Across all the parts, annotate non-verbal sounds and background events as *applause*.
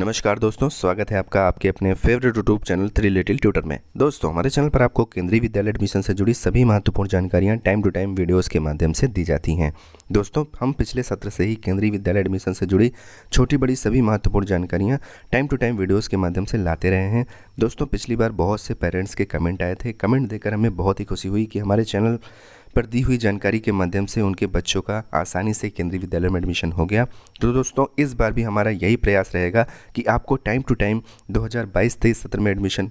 नमस्कार दोस्तों स्वागत है आपका आपके अपने favourite YouTube channel three little tutor में दोस्तों हमारे चैनल पर आपको केंद्रीय विद्यालय एडमिशन से जुड़ी सभी महत्वपूर्ण जानकारियां टाइम टू टाइम वीडियोस के माध्यम से दी जाती हैं दोस्तों हम पिछले सत्र से ही केंद्रीय विद्यालय एडमिशन से जुड़ी छोटी बड़ी सभी महत्वपूर्ण जानकारियाँ टाइम टू टाइम वीडियोज़ के माध्यम से लाते रहे हैं दोस्तों पिछली बार बहुत से पेरेंट्स के कमेंट आए थे कमेंट देकर हमें बहुत ही खुशी हुई कि हमारे चैनल पर दी हुई जानकारी के माध्यम से उनके बच्चों का आसानी से केंद्रीय विद्यालय में एडमिशन हो गया तो दोस्तों इस बार भी हमारा यही प्रयास रहेगा कि आपको टाइम टू टाइम 2022-23 सत्र में एडमिशन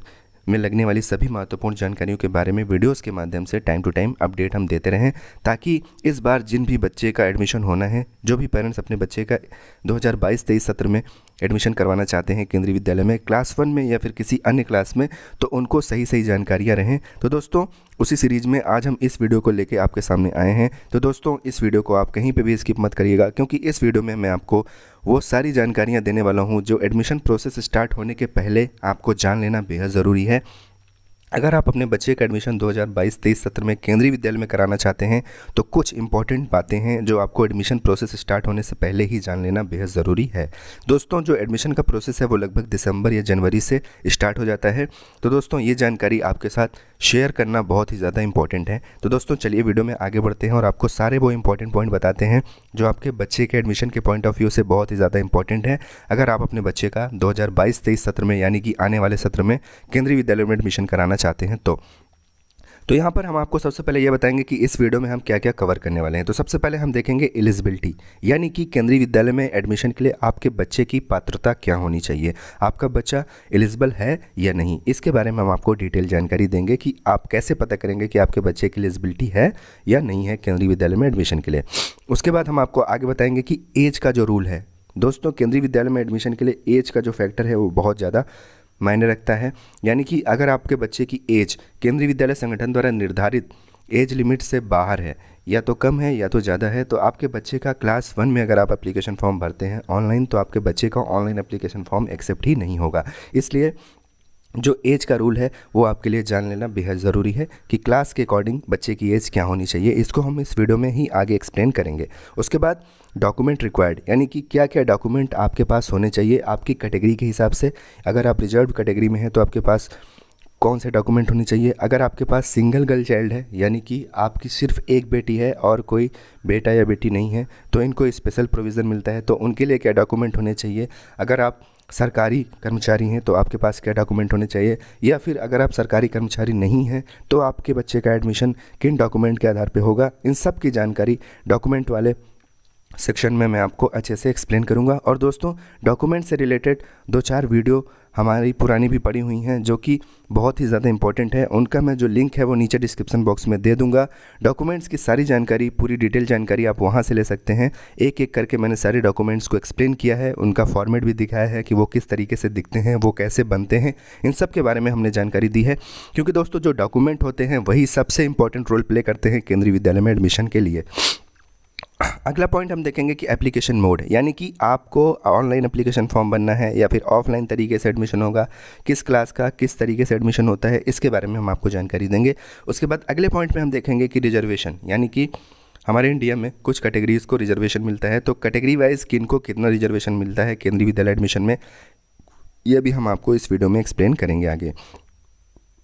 में लगने वाली सभी महत्वपूर्ण जानकारियों के बारे में वीडियोस के माध्यम से टाइम टू टाइम अपडेट हम देते रहें ताकि इस बार जिन भी बच्चे का एडमिशन होना है जो भी पेरेंट्स अपने बच्चे का 2022 हज़ार सत्र में एडमिशन करवाना चाहते हैं केंद्रीय विद्यालय में क्लास वन में या फिर किसी अन्य क्लास में तो उनको सही सही जानकारियाँ रहें तो दोस्तों उसी सीरीज़ में आज हम इस वीडियो को लेकर आपके सामने आए हैं तो दोस्तों इस वीडियो को आप कहीं पर भी स्किप मत करिएगा क्योंकि इस वीडियो में मैं आपको वो सारी जानकारियाँ देने वाला हूँ जो एडमिशन प्रोसेस स्टार्ट होने के पहले आपको जान लेना बेहद ज़रूरी है अगर आप अपने बच्चे का एडमिशन 2022-23 सत्र में केंद्रीय विद्यालय में कराना चाहते हैं तो कुछ इंपॉर्टेंट बातें हैं जो आपको एडमिशन प्रोसेस स्टार्ट होने से पहले ही जान लेना बेहद ज़रूरी है दोस्तों जो एडमिशन का प्रोसेस है वो लगभग दिसंबर या जनवरी से स्टार्ट हो जाता है तो दोस्तों ये जानकारी आपके साथ शेयर करना बहुत ही ज़्यादा इंपॉर्टेंट है तो दोस्तों चलिए वीडियो में आगे बढ़ते हैं और आपको सारे वो इंपॉर्टेंट पॉइंट बताते हैं जो आपके बच्चे के एडमिशन के पॉइंट ऑफ व्यू से बहुत ही ज़्यादा इंपॉर्टेंट है अगर आप अपने बच्चे का दो हज़ार सत्र में यानी कि आने वाले सत्र में केंद्रीय विद्यालय में एडमिशन कराना चाहते हैं तो तो यहाँ पर हम आपको सबसे पहले ये बताएंगे कि इस वीडियो में हम क्या क्या कवर करने वाले हैं तो सबसे पहले हम देखेंगे एलिजिबिलिटी यानी कि केंद्रीय विद्यालय में एडमिशन के लिए आपके बच्चे की पात्रता क्या होनी चाहिए आपका बच्चा एलिजिबल है या नहीं इसके बारे में हम आपको डिटेल जानकारी देंगे कि आप कैसे पता करेंगे कि आपके बच्चे की एलिजिबिलिटी है या नहीं है केंद्रीय विद्यालय में एडमिशन के लिए उसके बाद हम आपको आगे बताएंगे कि एज का जो रूल है दोस्तों केंद्रीय विद्यालय में एडमिशन के लिए एज का जो फैक्टर है वो बहुत ज़्यादा मायने रखता है यानी कि अगर आपके बच्चे की एज केंद्रीय विद्यालय संगठन द्वारा निर्धारित एज लिमिट से बाहर है या तो कम है या तो ज़्यादा है तो आपके बच्चे का क्लास वन में अगर आप एप्लीकेशन फॉर्म भरते हैं ऑनलाइन तो आपके बच्चे का ऑनलाइन एप्लीकेशन फॉर्म एक्सेप्ट ही नहीं होगा इसलिए जो एज का रूल है वो आपके लिए जान लेना बेहद ज़रूरी है कि क्लास के अकॉर्डिंग बच्चे की एज क्या होनी चाहिए इसको हम इस वीडियो में ही आगे एक्सप्लेन करेंगे उसके बाद डॉक्यूमेंट रिक्वायर्ड यानी कि क्या क्या डॉक्यूमेंट आपके पास होने चाहिए आपकी कैटेगरी के हिसाब से अगर आप रिजर्व कैटेगरी में हैं तो आपके पास कौन से डॉक्यूमेंट होने चाहिए अगर आपके पास सिंगल गर्ल चाइल्ड है यानी कि आपकी सिर्फ एक बेटी है और कोई बेटा या बेटी नहीं है तो इनको स्पेशल प्रोविज़न मिलता है तो उनके लिए क्या डॉक्यूमेंट होने चाहिए अगर आप सरकारी कर्मचारी हैं तो आपके पास क्या डॉक्यूमेंट होने चाहिए या फिर अगर आप सरकारी कर्मचारी नहीं हैं तो आपके बच्चे का एडमिशन किन डॉक्यूमेंट के आधार पर होगा इन सब की जानकारी डॉक्यूमेंट वाले सेक्शन में मैं आपको अच्छे से एक्सप्लेन करूंगा और दोस्तों डॉक्यूमेंट से रिलेटेड दो चार वीडियो हमारी पुरानी भी पड़ी हुई हैं जो कि बहुत ही ज़्यादा इंपॉर्टेंट है उनका मैं जो लिंक है वो नीचे डिस्क्रिप्शन बॉक्स में दे दूंगा डॉक्यूमेंट्स की सारी जानकारी पूरी डिटेल जानकारी आप वहाँ से ले सकते हैं एक एक करके मैंने सारे डॉक्यूमेंट्स को एक्सप्लेन किया है उनका फॉर्मेट भी दिखाया है कि वो किस तरीके से दिखते हैं वो कैसे बनते हैं इन सब के बारे में हमने जानकारी दी है क्योंकि दोस्तों जो डॉक्यूमेंट होते हैं वही सबसे इंपॉर्टेंट रोल प्ले करते हैं केंद्रीय विद्यालय में एडमिशन के लिए अगला पॉइंट हम देखेंगे कि एप्लीकेशन मोड यानी कि आपको ऑनलाइन एप्लीकेशन फॉर्म बनना है या फिर ऑफलाइन तरीके से एडमिशन होगा किस क्लास का किस तरीके से एडमिशन होता है इसके बारे में हम आपको जानकारी देंगे उसके बाद अगले पॉइंट में हम देखेंगे कि रिजर्वेशन यानी कि हमारे इंडिया में कुछ कैटेगरीज़ को रिजर्वेशन मिलता है तो कैटेगरी वाइज किन को कितना रिजर्वेशन मिलता है केंद्रीय विद्यालय एडमिशन में यह भी हम आपको इस वीडियो में एक्सप्लेन करेंगे आगे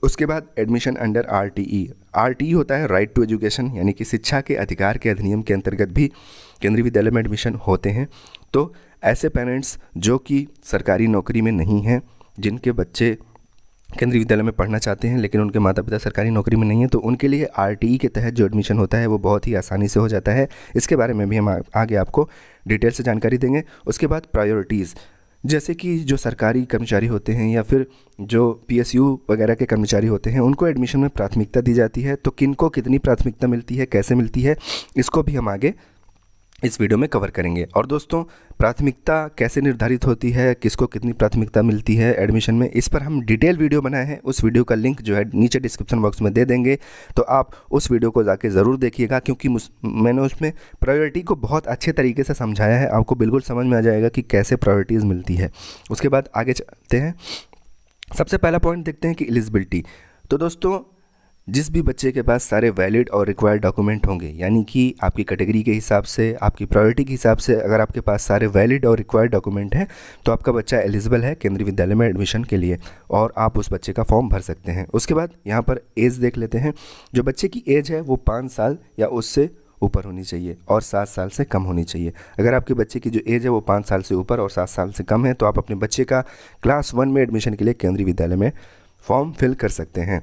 उसके बाद एडमिशन अंडर आर आर होता है राइट टू एजुकेशन यानी कि शिक्षा के अधिकार के अधिनियम के अंतर्गत भी केंद्रीय विद्यालय में एडमिशन होते हैं तो ऐसे पेरेंट्स जो कि सरकारी नौकरी में नहीं हैं जिनके बच्चे केंद्रीय विद्यालय में पढ़ना चाहते हैं लेकिन उनके माता पिता सरकारी नौकरी में नहीं है तो उनके लिए आर के तहत जो एडमिशन होता है वो बहुत ही आसानी से हो जाता है इसके बारे में भी हम आगे आपको डिटेल से जानकारी देंगे उसके बाद प्रायोरिटीज़ जैसे कि जो सरकारी कर्मचारी होते हैं या फिर जो पीएसयू वगैरह के कर्मचारी होते हैं उनको एडमिशन में प्राथमिकता दी जाती है तो किन को कितनी प्राथमिकता मिलती है कैसे मिलती है इसको भी हम आगे इस वीडियो में कवर करेंगे और दोस्तों प्राथमिकता कैसे निर्धारित होती है किसको कितनी प्राथमिकता मिलती है एडमिशन में इस पर हम डिटेल वीडियो बनाए हैं उस वीडियो का लिंक जो है नीचे डिस्क्रिप्शन बॉक्स में दे देंगे तो आप उस वीडियो को जाके ज़रूर देखिएगा क्योंकि मैंने उसमें प्रायोरिटी को बहुत अच्छे तरीके से समझाया है आपको बिल्कुल समझ में आ जाएगा कि कैसे प्रायोरिटीज़ मिलती है उसके बाद आगे चलते हैं सबसे पहला पॉइंट देखते हैं कि एलिजिबिलिटी तो दोस्तों जिस भी बच्चे के पास सारे वैलिड और रिक्वायर्ड डॉक्यूमेंट होंगे यानी कि आपकी कैटेगरी के हिसाब से आपकी प्रायोरिटी के हिसाब से अगर आपके पास सारे वैलिड और रिक्वायर्ड डॉक्यूमेंट हैं तो आपका बच्चा एलिजिबल है केंद्रीय विद्यालय में एडमिशन के लिए और आप उस बच्चे का फॉर्म भर सकते हैं उसके बाद यहाँ पर एज देख लेते हैं जो बच्चे की एज है वो पाँच साल या उससे ऊपर होनी चाहिए और सात साल से कम होनी चाहिए अगर आपके बच्चे की जो एज है वो पाँच साल से ऊपर और सात साल से कम है तो आप अपने बच्चे का क्लास वन में एडमिशन के लिए केंद्रीय विद्यालय में फॉर्म फिल कर सकते हैं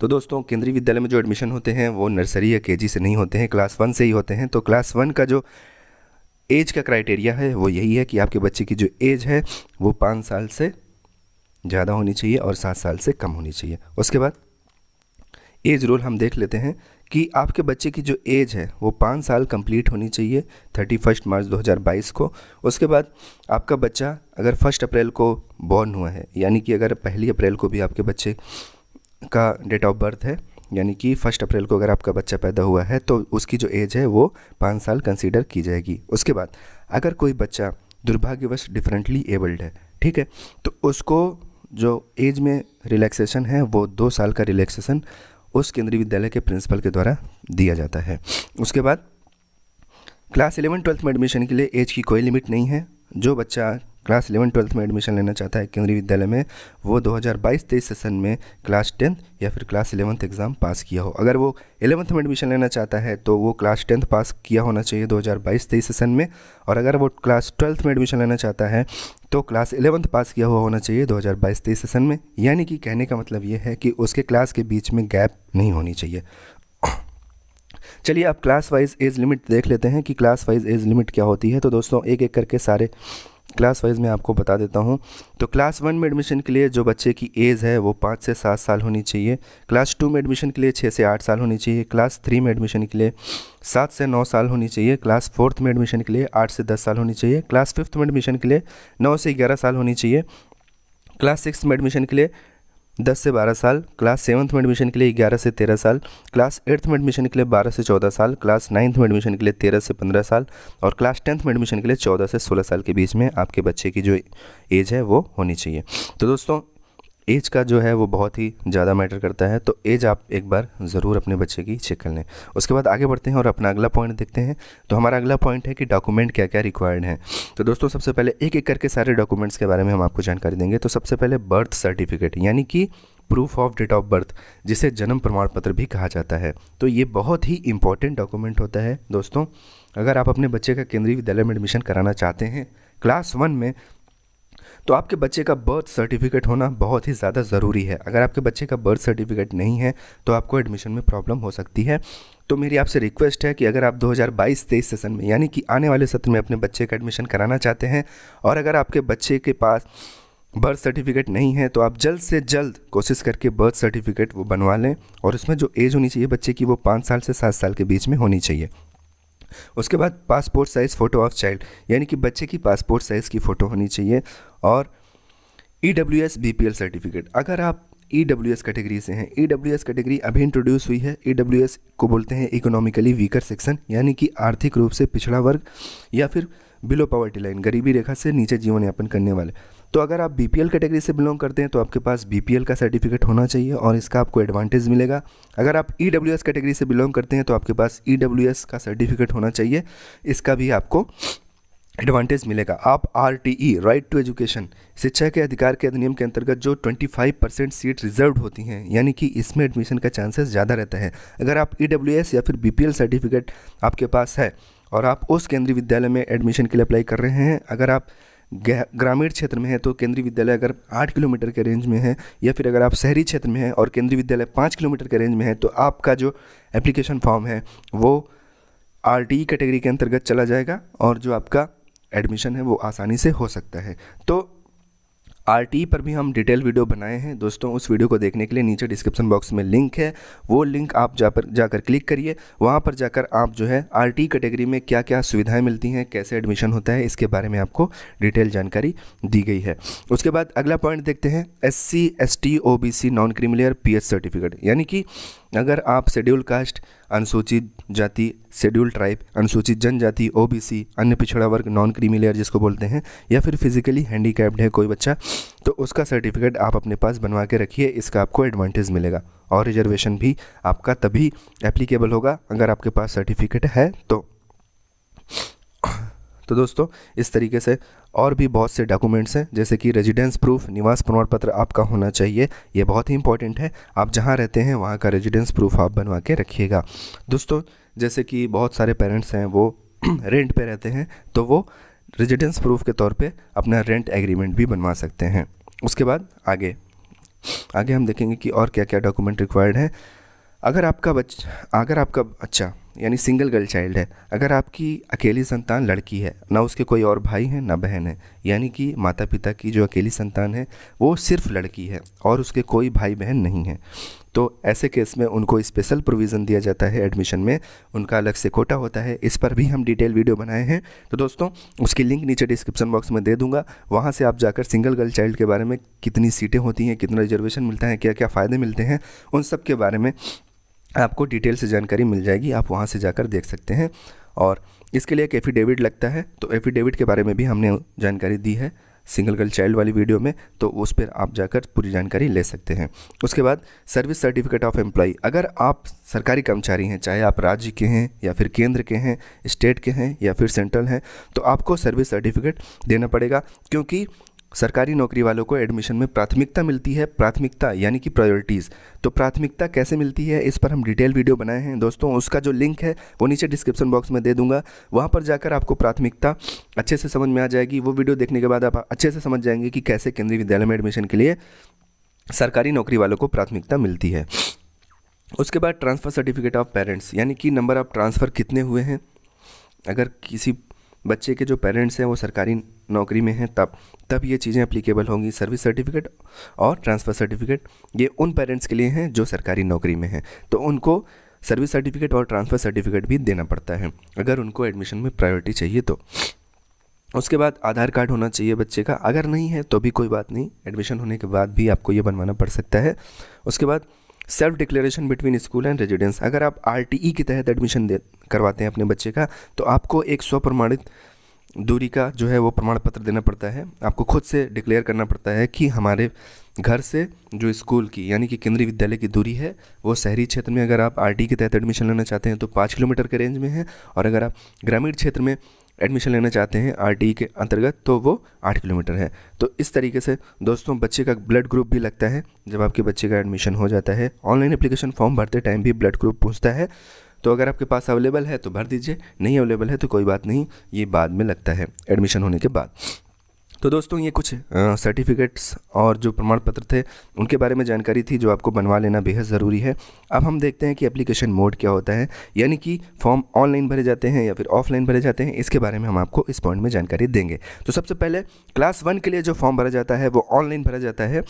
तो दोस्तों केंद्रीय विद्यालय में जो एडमिशन होते हैं वो नर्सरी या के से नहीं होते हैं क्लास वन से ही होते हैं तो क्लास वन का जो एज का क्राइटेरिया है वो यही है कि आपके बच्चे की जो एज है वो पाँच साल से ज़्यादा होनी चाहिए और सात साल से कम होनी चाहिए उसके बाद एज रोल हम देख लेते हैं कि आपके बच्चे की जो एज है वो पाँच साल कंप्लीट होनी चाहिए थर्टी फर्स्ट मार्च 2022 को उसके बाद आपका बच्चा अगर फर्स्ट अप्रैल को बॉर्न हुआ है यानी कि अगर पहली अप्रैल को भी आपके बच्चे का डेट ऑफ बर्थ है यानी कि फर्स्ट अप्रैल को अगर आपका बच्चा पैदा हुआ है तो उसकी जो एज है वो पाँच साल कंसीडर की जाएगी उसके बाद अगर कोई बच्चा दुर्भाग्यवश डिफरेंटली एबल्ड है ठीक है तो उसको जो एज में रिलैक्सेशन है वो दो साल का रिलैक्सेशन उस केंद्रीय विद्यालय के प्रिंसिपल के द्वारा दिया जाता है उसके बाद क्लास इलेवन ट्वेल्थ में एडमिशन के लिए एज की कोई लिमिट नहीं है जो बच्चा क्लास इलेवन ट्वेल्थ में एडमिशन लेना चाहता है केंद्रीय विद्यालय में वो 2022-23 सेशन में क्लास टेंथ या फिर क्लास इलेवंथ एग्ज़ाम पास किया हो अगर वो एलेवंथ में एडमिशन लेना चाहता है तो वो क्लास टेंथ पास किया होना चाहिए 2022-23 सेशन में और अगर वो क्लास ट्वेल्थ में एडमिशन लेना चाहता है तो क्लास इलेवंथ पास किया हुआ होना चाहिए 2022-23 सेशन में यानी कि कहने का मतलब ये है कि उसके क्लास के बीच में गैप नहीं होनी चाहिए *coughs* चलिए आप क्लास वाइज एज लिमिट देख लेते हैं कि क्लास वाइज एज लिमिट क्या होती है तो दोस्तों एक एक करके सारे क्लास वाइज मैं आपको बता देता हूँ तो क्लास वन में एडमिशन के लिए जो बच्चे की एज़ है वो पाँच से सात साल होनी चाहिए क्लास टू में एडमिशन के लिए छः से आठ साल होनी चाहिए क्लास थ्री में एडमिशन के लिए सात से नौ साल होनी चाहिए क्लास फोर्थ में एडमिशन के लिए आठ से दस साल होनी चाहिए क्लास फिफ्थ में एडमिशन के लिए नौ से ग्यारह साल होनी चाहिए क्लास सिक्स में एडमिशन के लिए 10 से 12 साल क्लास सेवन्थ में एडमिशन के लिए 11 से 13 साल क्लास एट्थ में एडमिशन के लिए 12 से 14 साल क्लास नाइन्थ में एडमिशन के लिए 13 से 15 साल और क्लास टेंथ में एडमिशन के लिए 14 से 16 साल के बीच में आपके बच्चे की जो एज है वो होनी चाहिए तो दोस्तों एज का जो है वो बहुत ही ज़्यादा मैटर करता है तो एज आप एक बार ज़रूर अपने बच्चे की चेक कर लें उसके बाद आगे बढ़ते हैं और अपना अगला पॉइंट देखते हैं तो हमारा अगला पॉइंट है कि डॉक्यूमेंट क्या क्या रिक्वायर्ड हैं तो दोस्तों सबसे पहले एक एक करके सारे डॉक्यूमेंट्स के बारे में हम आपको जानकारी देंगे तो सबसे पहले बर्थ सर्टिफिकेट यानी कि proof of date of birth जिसे जन्म प्रमाण पत्र भी कहा जाता है तो ये बहुत ही इंपॉर्टेंट डॉक्यूमेंट होता है दोस्तों अगर आप अपने बच्चे का केंद्रीय विद्यालय में एडमिशन कराना चाहते हैं क्लास वन में तो आपके बच्चे का बर्थ सर्टिफिकेट होना बहुत ही ज़्यादा ज़रूरी है अगर आपके बच्चे का बर्थ सर्टिफिकेट नहीं है तो आपको एडमिशन में प्रॉब्लम हो सकती है तो मेरी आपसे रिक्वेस्ट है कि अगर आप 2022 हज़ार सेशन में यानी कि आने वाले सत्र में अपने बच्चे का एडमिशन कराना चाहते हैं और अगर आपके बच्चे के पास बर्थ सर्टिफिकेट नहीं है तो आप जल्द से जल्द कोशिश करके बर्थ सर्टिफिकेट वो बनवा लें और उसमें जो एज होनी चाहिए बच्चे की वो पाँच साल से सात साल के बीच में होनी चाहिए उसके बाद passport size photo of child यानी कि बच्चे की पासपोर्ट साइज़ की फ़ोटो होनी चाहिए और E W S B P L certificate अगर आप ई डब्ल्यू एस कैटेगरी से हैं ई डब्ल्यू एस कैटेगरी अभी इंट्रोड्यूस हुई है ई डब्ल्यू एस को बोलते हैं इकोनॉमिकली वीकर सेक्शन यानी कि आर्थिक रूप से पिछड़ा वर्ग या फिर बिलो पॉवर्टी लाइन गरीबी रेखा से नीचे जीवन यापन करने वाले तो अगर आप बी कैटेगरी से बिलोंग करते हैं तो आपके पास बी का सर्टिफिकेट होना चाहिए और इसका आपको एडवांटेज मिलेगा अगर आप ई e कैटेगरी से बिलोंग करते हैं तो आपके पास ई e का सर्टिफिकेट होना चाहिए इसका भी आपको एडवांटेज मिलेगा आप R T E right to education शिक्षा के अधिकार के अधिनियम के अंतर्गत जो 25 परसेंट सीट रिजर्व होती हैं यानी कि इसमें एडमिशन का चांसेस ज़्यादा रहता है अगर आप ई e या फिर बी सर्टिफिकेट आपके पास है और आप उस केंद्रीय विद्यालय में एडमिशन के लिए अप्लाई कर रहे हैं अगर आप ग्रामीण क्षेत्र में है तो केंद्रीय विद्यालय अगर आठ किलोमीटर के रेंज में है या फिर अगर आप शहरी क्षेत्र में हैं और केंद्रीय विद्यालय पाँच किलोमीटर के रेंज में है तो आपका जो एप्लीकेशन फॉर्म है वो आर कैटेगरी के अंतर्गत चला जाएगा और जो आपका एडमिशन है वो आसानी से हो सकता है तो आर पर भी हम डिटेल वीडियो बनाए हैं दोस्तों उस वीडियो को देखने के लिए नीचे डिस्क्रिप्शन बॉक्स में लिंक है वो लिंक आप जा पर जाकर क्लिक करिए वहाँ पर जाकर आप जो है आर कैटेगरी में क्या क्या सुविधाएँ मिलती हैं कैसे एडमिशन होता है इसके बारे में आपको डिटेल जानकारी दी गई है उसके बाद अगला पॉइंट देखते हैं S C S T O B C non creamy layer P certificate यानी कि अगर आप शेड्यूल कास्ट अनुसूचित जाति शेड्यूल ट्राइब अनुसूचित जनजाति ओबीसी अन्य पिछड़ा वर्ग नॉन क्रीमी लेयर जिसको बोलते हैं या फिर फिजिकली हैंडीकैप्ड है कोई बच्चा तो उसका सर्टिफिकेट आप अपने पास बनवा के रखिए इसका आपको एडवांटेज मिलेगा और रिजर्वेशन भी आपका तभी एप्लीकेबल होगा अगर आपके पास सर्टिफिकेट है तो *coughs* तो दोस्तों इस तरीके से और भी बहुत से डॉक्यूमेंट्स हैं जैसे कि रेजिडेंस प्रूफ निवास प्रमाण पत्र आपका होना चाहिए ये बहुत ही इंपॉर्टेंट है आप जहाँ रहते हैं वहाँ का रेजिडेंस प्रूफ आप बनवा के रखिएगा दोस्तों जैसे कि बहुत सारे पेरेंट्स हैं वो रेंट *clears throat* पर रहते हैं तो वो रेजिडेंस प्रूफ के तौर पर अपना रेंट एग्रीमेंट भी बनवा सकते हैं उसके बाद आगे आगे हम देखेंगे कि और क्या क्या डॉक्यूमेंट रिक्वायर्ड हैं अगर आपका बच अगर आपका अच्छा यानी सिंगल गर्ल चाइल्ड है अगर आपकी अकेली संतान लड़की है ना उसके कोई और भाई हैं ना बहन है यानी कि माता पिता की जो अकेली संतान है वो सिर्फ लड़की है और उसके कोई भाई बहन नहीं है तो ऐसे केस में उनको स्पेशल प्रोविज़न दिया जाता है एडमिशन में उनका अलग से कोटा होता है इस पर भी हम डिटेल वीडियो बनाए हैं तो दोस्तों उसकी लिंक नीचे डिस्क्रिप्शन बॉक्स में दे दूंगा वहाँ से आप जाकर सिंगल गर्ल चाइल्ड के बारे में कितनी सीटें होती हैं कितना रिजर्वेशन मिलता है क्या क्या फ़ायदे मिलते हैं उन सब के बारे में आपको डिटेल से जानकारी मिल जाएगी आप वहाँ से जाकर देख सकते हैं और इसके लिए एक एफिडेविट लगता है तो एफिडेविट के बारे में भी हमने जानकारी दी है सिंगल गर्ल चाइल्ड वाली वीडियो में तो उस पर आप जाकर पूरी जानकारी ले सकते हैं उसके बाद सर्विस सर्टिफिकेट ऑफ एम्प्लॉई अगर आप सरकारी कर्मचारी हैं चाहे आप राज्य के हैं या फिर केंद्र के हैं स्टेट के हैं या फिर सेंट्रल हैं तो आपको सर्विस सर्टिफिकेट देना पड़ेगा क्योंकि सरकारी नौकरी वालों को एडमिशन में प्राथमिकता मिलती है प्राथमिकता यानी कि प्रायोरिटीज़ तो प्राथमिकता कैसे मिलती है इस पर हम डिटेल वीडियो बनाए हैं दोस्तों उसका जो लिंक है वो नीचे डिस्क्रिप्शन बॉक्स में दे दूंगा वहाँ पर जाकर आपको प्राथमिकता अच्छे से समझ में आ जाएगी वो वीडियो देखने के बाद आप अच्छे से समझ जाएंगे कि कैसे केंद्रीय विद्यालय में एडमिशन के लिए सरकारी नौकरी वालों को प्राथमिकता मिलती है उसके बाद ट्रांसफ़र सर्टिफिकेट ऑफ पेरेंट्स यानी कि नंबर ऑफ़ ट्रांसफ़र कितने हुए हैं अगर किसी बच्चे के जो पेरेंट्स हैं वो सरकारी नौकरी में हैं तब तब ये चीज़ें अप्लीकेबल होंगी सर्विस सर्टिफिकेट और ट्रांसफ़र सर्टिफिकेट ये उन पेरेंट्स के लिए हैं जो सरकारी नौकरी में हैं तो उनको सर्विस सर्टिफिकेट और ट्रांसफ़र सर्टिफिकेट भी देना पड़ता है अगर उनको एडमिशन में प्रायोरिटी चाहिए तो उसके बाद आधार कार्ड होना चाहिए बच्चे का अगर नहीं है तो भी कोई बात नहीं एडमिशन होने के बाद भी आपको ये बनवाना पड़ सकता है उसके बाद self declaration between school and residence अगर आप आर e के तहत एडमिशन दे करवाते हैं अपने बच्चे का तो आपको एक स्व प्रमाणित दूरी का जो है वो प्रमाण पत्र देना पड़ता है आपको खुद से डिक्लेयर करना पड़ता है कि हमारे घर से जो स्कूल की यानी कि केंद्रीय विद्यालय की दूरी है वो शहरी क्षेत्र में अगर आप आर के तहत एडमिशन लेना चाहते हैं तो पाँच किलोमीटर के रेंज में है और अगर आप ग्रामीण क्षेत्र में एडमिशन लेना चाहते हैं आर के अंतर्गत तो वो आठ किलोमीटर है तो इस तरीके से दोस्तों बच्चे का ब्लड ग्रुप भी लगता है जब आपके बच्चे का एडमिशन हो जाता है ऑनलाइन एप्लीकेशन फॉर्म भरते टाइम भी ब्लड ग्रुप पूछता है तो अगर आपके पास अवेलेबल है तो भर दीजिए नहीं अवेलेबल है तो कोई बात नहीं ये बाद में लगता है एडमिशन होने के बाद तो दोस्तों ये कुछ सर्टिफिकेट्स और जो प्रमाण पत्र थे उनके बारे में जानकारी थी जो आपको बनवा लेना बेहद ज़रूरी है अब हम देखते हैं कि एप्लीकेशन मोड क्या होता है यानी कि फॉर्म ऑनलाइन भरे जाते हैं या फिर ऑफलाइन भरे जाते हैं इसके बारे में हम आपको इस पॉइंट में जानकारी देंगे तो सबसे पहले क्लास वन के लिए जो फॉर्म भरा जाता है वो ऑनलाइन भरा जाता है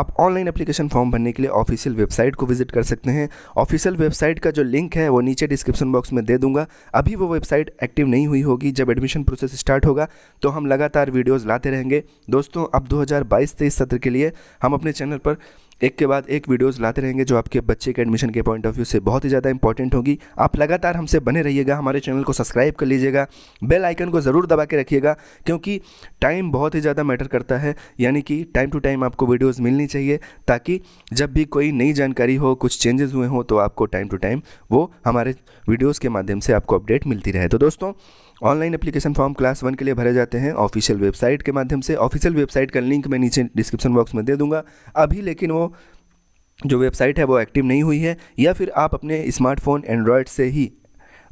आप ऑनलाइन एप्लीकेशन फॉर्म भरने के लिए ऑफिशियल वेबसाइट को विजिट कर सकते हैं ऑफिशियल वेबसाइट का जो लिंक है वो नीचे डिस्क्रिप्शन बॉक्स में दे दूंगा अभी वो वेबसाइट एक्टिव नहीं हुई होगी जब एडमिशन प्रोसेस स्टार्ट होगा तो हम लगातार वीडियोज़ लाते रहेंगे दोस्तों अब 2022-23 सत्र के लिए हम अपने चैनल पर एक के बाद एक वीडियोस लाते रहेंगे जो आपके बच्चे के एडमिशन के पॉइंट ऑफ व्यू से बहुत ही ज़्यादा इंपॉर्टेंट होगी आप लगातार हमसे बने रहिएगा हमारे चैनल को सब्सक्राइब कर लीजिएगा बेल आइकन को ज़रूर दबा के रखिएगा क्योंकि टाइम बहुत ही ज़्यादा मैटर करता है यानी कि टाइम टू टाइम आपको वीडियोज़ मिलनी चाहिए ताकि जब भी कोई नई जानकारी हो कुछ चेंजेस हुए हों तो आपको टाइम टू टाइम वो हमारे वीडियोज़ के माध्यम से आपको अपडेट मिलती रहे तो दोस्तों online application form class one के लिए भरे जाते हैं ऑफिशियल वेबसाइट के माध्यम से ऑफिशियल वेबसाइट का लिंक मैं नीचे डिस्क्रिप्शन बॉक्स में दे दूंगा अभी लेकिन वो जो वेबसाइट है वो एक्टिव नहीं हुई है या फिर आप अपने स्मार्टफोन एंड्रॉयड से ही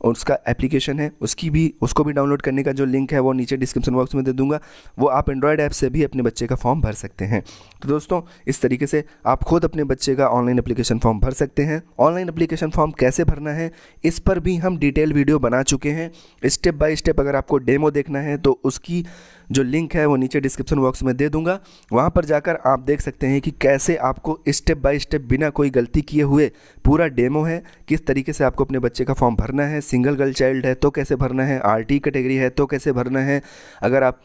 और उसका एप्लीकेशन है उसकी भी उसको भी डाउनलोड करने का जो लिंक है वो नीचे डिस्क्रिप्शन बॉक्स में दे दूंगा वो आप एंड्रॉयड ऐप से भी अपने बच्चे का फॉर्म भर सकते हैं तो दोस्तों इस तरीके से आप खुद अपने बच्चे का ऑनलाइन अप्लीकेशन फॉर्म भर सकते हैं ऑनलाइन अप्लीकेशन फॉर्म कैसे भरना है इस पर भी हम डिटेल वीडियो बना चुके हैं स्टेप बाय स्टेप अगर आपको डेमो देखना है तो उसकी जो लिंक है वो नीचे डिस्क्रिप्शन बॉक्स में दे दूंगा वहाँ पर जाकर आप देख सकते हैं कि कैसे आपको स्टेप बाय स्टेप बिना कोई गलती किए हुए पूरा डेमो है किस तरीके से आपको अपने बच्चे का फॉर्म भरना है सिंगल गर्ल चाइल्ड है तो कैसे भरना है आर कैटेगरी है तो कैसे भरना है अगर आप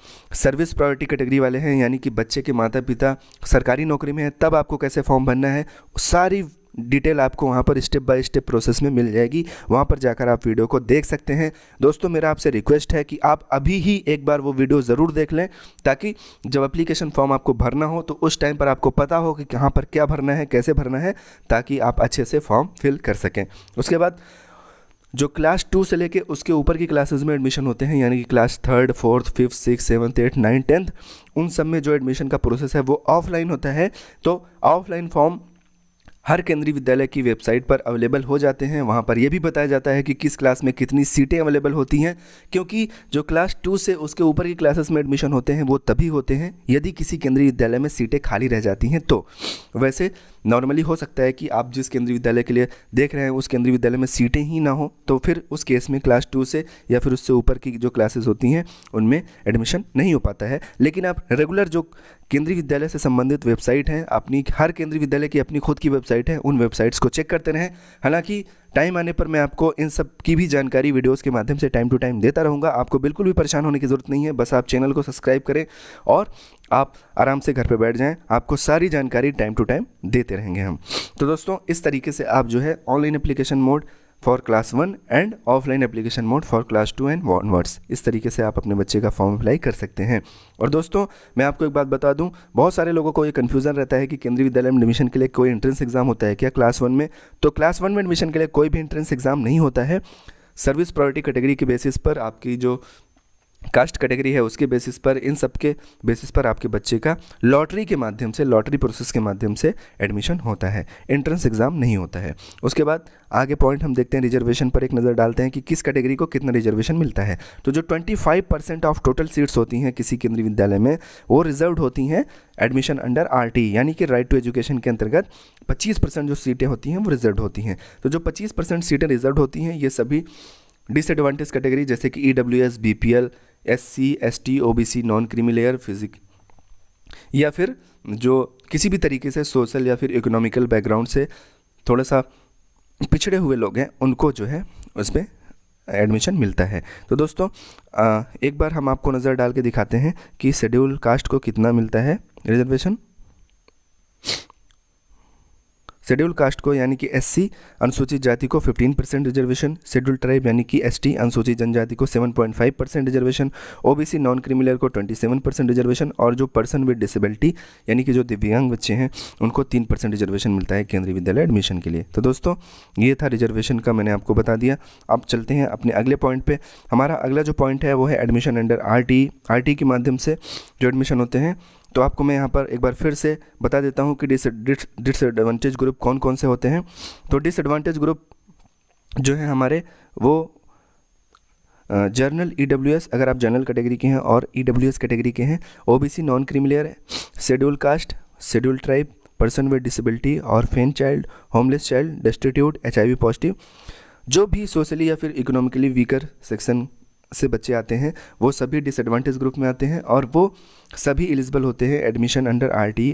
सर्विस प्रायोरिटी कैटेगरी वाले हैं यानी कि बच्चे के माता पिता सरकारी नौकरी में हैं तब आपको कैसे फॉर्म भरना है सारी डिटेल आपको वहाँ पर स्टेप बाय स्टेप प्रोसेस में मिल जाएगी वहाँ पर जाकर आप वीडियो को देख सकते हैं दोस्तों मेरा आपसे रिक्वेस्ट है कि आप अभी ही एक बार वो वीडियो ज़रूर देख लें ताकि जब एप्लीकेशन फॉर्म आपको भरना हो तो उस टाइम पर आपको पता हो कि कहाँ पर क्या भरना है कैसे भरना है ताकि आप अच्छे से फॉर्म फिल कर सकें उसके बाद जो क्लास टू से लेके उसके ऊपर की क्लासेस में एडमिशन होते हैं यानी कि class third fourth fifth six seventh eighth ninth tenth उन सब में जो एडमिशन का प्रोसेस है वो ऑफलाइन होता है तो ऑफलाइन फॉर्म हर केंद्रीय विद्यालय की वेबसाइट पर अवेलेबल हो जाते हैं वहाँ पर यह भी बताया जाता है कि किस क्लास में कितनी सीटें अवेलेबल होती हैं क्योंकि जो क्लास टू से उसके ऊपर की क्लासेस में एडमिशन होते हैं वो तभी होते हैं यदि किसी केंद्रीय विद्यालय में सीटें खाली रह जाती हैं तो वैसे नॉर्मली हो सकता है कि आप जिस केंद्रीय विद्यालय के लिए देख रहे हैं उस केंद्रीय विद्यालय में सीटें ही ना हो तो फिर उस केस में क्लास टू से या फिर उससे ऊपर की जो क्लासेस होती हैं उनमें एडमिशन नहीं हो पाता है लेकिन आप रेगुलर जो केंद्रीय विद्यालय से संबंधित वेबसाइट हैं अपनी हर केंद्रीय विद्यालय की अपनी खुद की वेबसाइट है उन वेबसाइट्स को चेक करते रहें हालाँकि टाइम आने पर मैं आपको इन सब की भी जानकारी वीडियोस के माध्यम से टाइम टू टाइम देता रहूँगा आपको बिल्कुल भी परेशान होने की ज़रूरत नहीं है बस आप चैनल को सब्सक्राइब करें और आप आराम से घर पर बैठ जाएँ आपको सारी जानकारी टाइम टू टाइम देते रहेंगे हम तो दोस्तों इस तरीके से आप जो है online application mode for class one and offline application mode for class two and onwards इस तरीके से आप अपने बच्चे का फॉर्म अप्लाई कर सकते हैं और दोस्तों मैं आपको एक बात बता दूं बहुत सारे लोगों को ये कन्फ्यूज़न रहता है कि केंद्रीय विद्यालय में एडमिशन के लिए कोई एंट्रेंस एग्जाम होता है क्या क्लास वन में तो क्लास वन में एडमिशन के लिए कोई भी एंट्रेंस एग्जाम नहीं होता है सर्विस प्रायोरिटी कैटेगरी के बेसिस पर आपकी जो कास्ट कैटेगरी है उसके बेसिस पर इन सब के बेसिस पर आपके बच्चे का लॉटरी के माध्यम से लॉटरी प्रोसेस के माध्यम से एडमिशन होता है एंट्रेंस एग्ज़ाम नहीं होता है उसके बाद आगे पॉइंट हम देखते हैं रिजर्वेशन पर एक नज़र डालते हैं कि किस कैटेगरी को कितना रिजर्वेशन मिलता है तो जो 25 परसेंट ऑफ टोटल सीट्स होती हैं किसी केंद्रीय विद्यालय में वो रिजर्व होती हैं एडमिशन अंडर आर यानी कि राइट टू एजुकेशन के अंतर्गत 25 परसेंट जो सीटें होती हैं वो रिजर्व होती हैं तो जो 25 परसेंट सीटें रिजर्व होती हैं ये सभी डिसएडवांटेज कैटेगरी जैसे कि E W S B P L S C S T O B C non creamy physic या फिर जो किसी भी तरीके से सोशल या फिर इकोनॉमिकल बैकग्राउंड से थोड़ा सा पिछड़े हुए लोग हैं उनको जो है उसमें एडमिशन मिलता है तो दोस्तों एक बार हम आपको नज़र डाल के दिखाते हैं कि शेड्यूल कास्ट को कितना मिलता है रिजर्वेशन शेड्यूल कास्ट को यानी कि एस अनुसूचित जाति को 15 परसेंट रिजर्वेशन शेड्यूल ट्राइब यानी कि एस अनुसूचित जनजाति को 7.5 percent reservation OBC non criminal को 27 परसेंट रिजर्वेशन और जो पर्सन विद डिसेबिलिटी यानी कि जो दिव्यांग बच्चे हैं उनको तीन परसेंट रिजर्वेशन मिलता है केंद्रीय विद्यालय एडमिशन के लिए तो दोस्तों ये था रिजर्वेशन का मैंने आपको बता दिया अब चलते हैं अपने अगले पॉइंट पर हमारा अगला जो पॉइंट है वो है एडमिशन अंडर आर टी के माध्यम से जो एडमिशन होते हैं तो आपको मैं यहाँ पर एक बार फिर से बता देता हूँ कि डिसएडवांटेज ग्रुप कौन कौन से होते हैं तो डिसएडवांटेज ग्रुप जो है हमारे वो जर्नल ई डब्ल्यू एस अगर आप जर्नल कैटेगरी के हैं और ई डब्ल्यू एस कैटेगरी के हैं O B C non creamy layer schedule caste schedule tribe person with disability और फेन child homeless child destitute H I V positive जो भी सोशली या फिर इकोनॉमिकली वीकर सेक्शन से बच्चे आते हैं वो सभी डिसएडवांटेज ग्रुप में आते हैं और वो सभी एलिजिबल होते हैं एडमिशन अंडर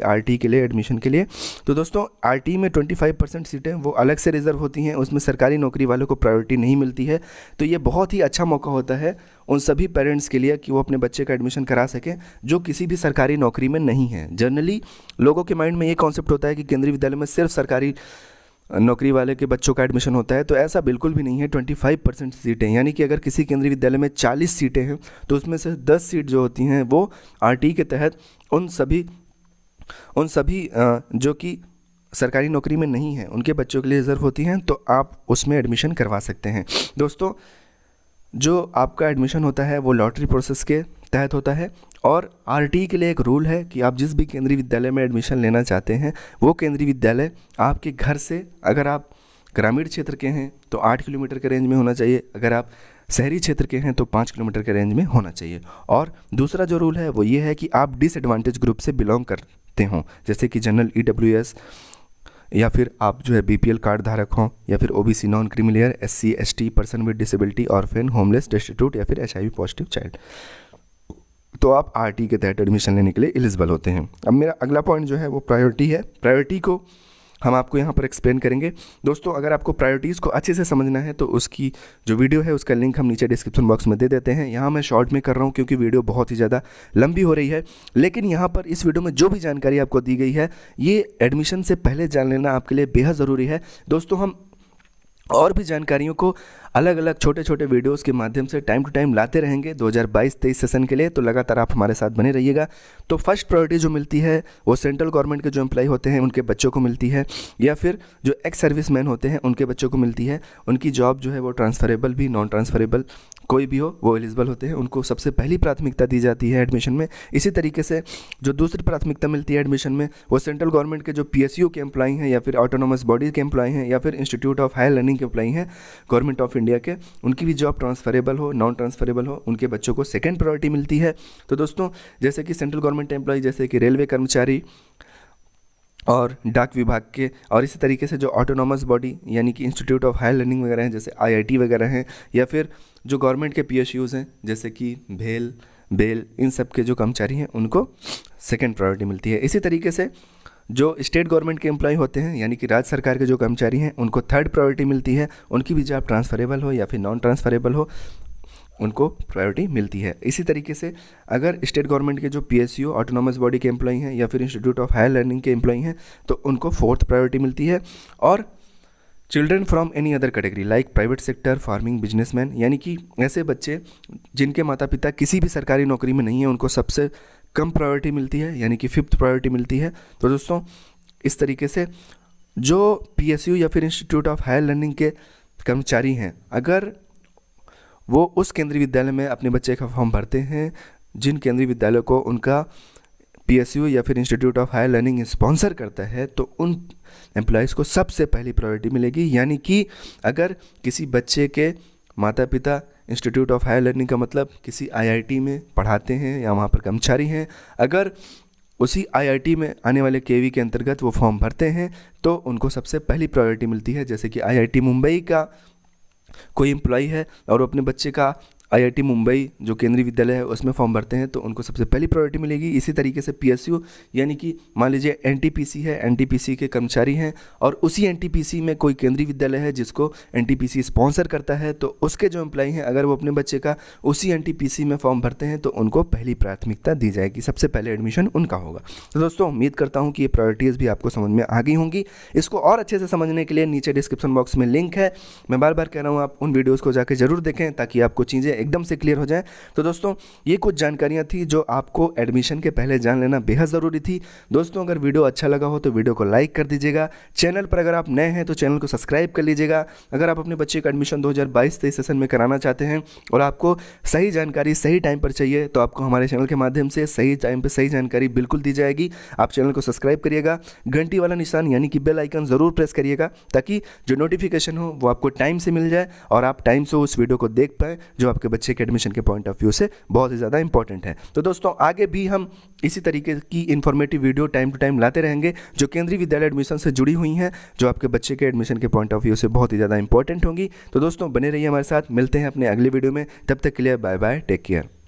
आर टी के लिए एडमिशन के लिए तो दोस्तों टी में 25 परसेंट सीटें वो अलग से रिजर्व होती हैं उसमें सरकारी नौकरी वालों को प्रायोरिटी नहीं मिलती है तो ये बहुत ही अच्छा मौका होता है उन सभी पेरेंट्स के लिए कि वो अपने बच्चे का एडमिशन करा सकें जो किसी भी सरकारी नौकरी में नहीं है जनरली लोगों के माइंड में ये कॉन्सेप्ट होता है कि केंद्रीय विद्यालय में सिर्फ सरकारी नौकरी वाले के बच्चों का एडमिशन होता है तो ऐसा बिल्कुल भी नहीं है 25 परसेंट सीटें यानी कि अगर किसी केंद्रीय विद्यालय में 40 सीटें हैं तो उसमें से 10 सीट जो होती हैं वो आर e के तहत उन सभी उन सभी जो कि सरकारी नौकरी में नहीं है उनके बच्चों के लिए रिजर्व होती हैं तो आप उसमें एडमिशन करवा सकते हैं दोस्तों जो आपका एडमिशन होता है वो लॉटरी प्रोसेस के तहत होता है और आर के लिए एक रूल है कि आप जिस भी केंद्रीय विद्यालय में एडमिशन लेना चाहते हैं वो केंद्रीय विद्यालय आपके घर से अगर आप ग्रामीण क्षेत्र के हैं तो आठ किलोमीटर के रेंज में होना चाहिए अगर आप शहरी क्षेत्र के हैं तो पाँच किलोमीटर के रेंज में होना चाहिए और दूसरा जो रूल है वो ये है कि आप डिसएडवांटेज ग्रुप से बिलोंग करते हों जैसे कि जनरल ई डब्ल्यू एस या फिर आप जो है बी पी एल कार्ड धारक हों या फिर O B C non creamy layer S C S T person with disability फेन होमलेस डिस्टीट्यूट या फिर H I V positive child तो आप आर के तहत एडमिशन लेने के लिए एलिजिबल होते हैं अब मेरा अगला पॉइंट जो है वो प्रायोरिटी है प्रायोरिटी को हम आपको यहाँ पर एक्सप्लेन करेंगे दोस्तों अगर आपको प्रायोरिटीज़ को अच्छे से समझना है तो उसकी जो वीडियो है उसका लिंक हम नीचे डिस्क्रिप्शन बॉक्स में दे देते हैं यहाँ मैं शॉर्ट में कर रहा हूँ क्योंकि वीडियो बहुत ही ज़्यादा लंबी हो रही है लेकिन यहाँ पर इस वीडियो में जो भी जानकारी आपको दी गई है ये एडमिशन से पहले जान लेना आपके लिए बेहद ज़रूरी है दोस्तों हम और भी जानकारियों को अलग अलग छोटे छोटे वीडियोस के माध्यम से टाइम टू टाइम लाते रहेंगे 2022-23 सेशन के लिए तो लगातार आप हमारे साथ बने रहिएगा तो फर्स्ट प्रायोरिटी जो मिलती है वो सेंट्रल गवर्नमेंट के जो एम्प्लॉय होते हैं उनके बच्चों को मिलती है या फिर जो एक्स सर्विस मैन होते हैं उनके बच्चों को मिलती है उनकी जॉब जो है वो ट्रांसफरेबल भी नॉन ट्रांसफरेबल कोई भी हो वो एलिजिबल होते हैं उनको सबसे पहली प्राथमिकता दी जाती है एडमिशन में इसी तरीके से जो दूसरी प्राथमिकता मिलती है एडमिशन में वो सेंट्रल गवर्नमेंट के जो पी के एम्प्लाई हैं या फिर ऑटोनोमस बॉडी के एम्प्लाई हैं या फिर इंस्टीट्यूट ऑफ हायर लर्निंग के एम्प्लाई हैं गवर्नमेंट ऑफ इंडिया के उनकी भी जॉब ट्रांसफरेबल हो नॉन ट्रांसफरेबल हो उनके बच्चों को सेकेंड प्रायोरिटी मिलती है तो दोस्तों जैसे कि सेंट्रल गवर्नमेंट एम्प्लॉई जैसे कि रेलवे कर्मचारी और डाक विभाग के और इसी तरीके से जो ऑटोनॉमस बॉडी यानी कि इंस्टीट्यूट ऑफ हायर लर्निंग वगैरह हैं जैसे आईआईटी वगैरह हैं या फिर जो गवर्नमेंट के पी हैं जैसे कि भेल बेल इन सब के जो कर्मचारी हैं उनको सेकेंड प्रायोरिटी मिलती है इसी तरीके से जो स्टेट गवर्नमेंट के एम्प्लॉय होते हैं यानी कि राज्य सरकार के जो कर्मचारी हैं उनको थर्ड प्रायोरिटी मिलती है उनकी भी जॉब ट्रांसफरेबल हो या फिर नॉन ट्रांसफरेबल हो उनको प्रायोरिटी मिलती है इसी तरीके से अगर स्टेट गवर्नमेंट के जो P S U autonomous body के एम्प्लॉई हैं या फिर इंस्टीट्यूट ऑफ हायर लर्निंग के एम्प्लॉई हैं तो उनको फोर्थ प्रायोरिटी मिलती है और children from any other category like private sector farming businessman यानी कि ऐसे बच्चे जिनके माता पिता किसी भी सरकारी नौकरी में नहीं है उनको सबसे कम प्रायोरिटी मिलती है यानी कि फिफ्थ प्रायोरिटी मिलती है तो दोस्तों इस तरीके से जो पी या फिर इंस्टीट्यूट ऑफ हायर लर्निंग के कर्मचारी हैं अगर वो उस केंद्रीय विद्यालय में अपने बच्चे का फॉर्म भरते हैं जिन केंद्रीय विद्यालयों को उनका पीएसयू या फिर institute of higher learning sponsor करता है तो उन एम्प्लॉयज़ को सबसे पहली प्रायोरिटी मिलेगी यानी कि अगर किसी बच्चे के माता पिता इंस्टीट्यूट ऑफ हायर लर्निंग का मतलब किसी आईआईटी में पढ़ाते हैं या वहाँ पर कर्मचारी हैं अगर उसी आईआईटी में आने वाले के के अंतर्गत वो फॉर्म भरते हैं तो उनको सबसे पहली प्रायोरिटी मिलती है जैसे कि आईआईटी मुंबई का कोई एम्प्लॉई है और वो अपने बच्चे का आईआईटी मुंबई जो केंद्रीय विद्यालय है उसमें फॉर्म भरते हैं तो उनको सबसे पहली प्रायोरिटी मिलेगी इसी तरीके से पीएसयू यानी कि मान लीजिए एनटीपीसी है एनटीपीसी के कर्मचारी हैं और उसी एनटीपीसी में कोई केंद्रीय विद्यालय है जिसको एनटीपीसी स्पॉन्सर करता है तो उसके जो एम्प्लाई हैं अगर वो अपने बच्चे का उसी एन में फॉर्म भरते हैं तो उनको पहली प्राथमिकता दी जाएगी सबसे पहले एडमिशन उनका होगा तो दोस्तों उम्मीद करता हूँ कि ये प्रायोरिटीज़ भी आपको समझ में आ गई होंगी इसको और अच्छे से समझने के लिए नीचे डिस्क्रिप्शन बॉक्स में लिंक है मैं बार बार कह रहा हूँ आप उन वीडियोज़ को जाकर जरूर देखें ताकि आपको चीज़ें एकदम से क्लियर हो जाए तो दोस्तों ये कुछ जानकारियाँ थी जो आपको एडमिशन के पहले जान लेना बेहद ज़रूरी थी दोस्तों अगर वीडियो अच्छा लगा हो तो वीडियो को लाइक कर दीजिएगा चैनल पर अगर आप नए हैं तो चैनल को सब्सक्राइब कर लीजिएगा अगर आप अपने बच्चे का एडमिशन दो हज़ार सेशन में कराना चाहते हैं और आपको सही जानकारी सही टाइम पर चाहिए तो आपको हमारे चैनल के माध्यम से सही टाइम पर सही जानकारी बिल्कुल दी जाएगी आप चैनल को सब्सक्राइब करिएगा घंटी वाला निशान यानी कि बेल आइकन ज़रूर प्रेस करिएगा ताकि जो नोटिफिकेशन हो वो आपको टाइम से मिल जाए और आप टाइम से उस वीडियो को देख पाए जो आपके आपके बच्चे के एडमिशन के पॉइंट ऑफ व्यू से बहुत ही ज़्यादा इंपॉर्टेंट है तो दोस्तों आगे भी हम इसी तरीके की informative video time to time लाते रहेंगे जो केंद्रीय विद्यालय एडमिशन से जुड़ी हुई हैं जो आपके बच्चे के एडमिशन के पॉइंट ऑफ व्यू से बहुत ही ज़्यादा इंपॉर्टेंट होंगी तो दोस्तों बने रहिए हमारे साथ मिलते हैं अपने अगले वीडियो में तब तक के लिए बाय बाय टेक केयर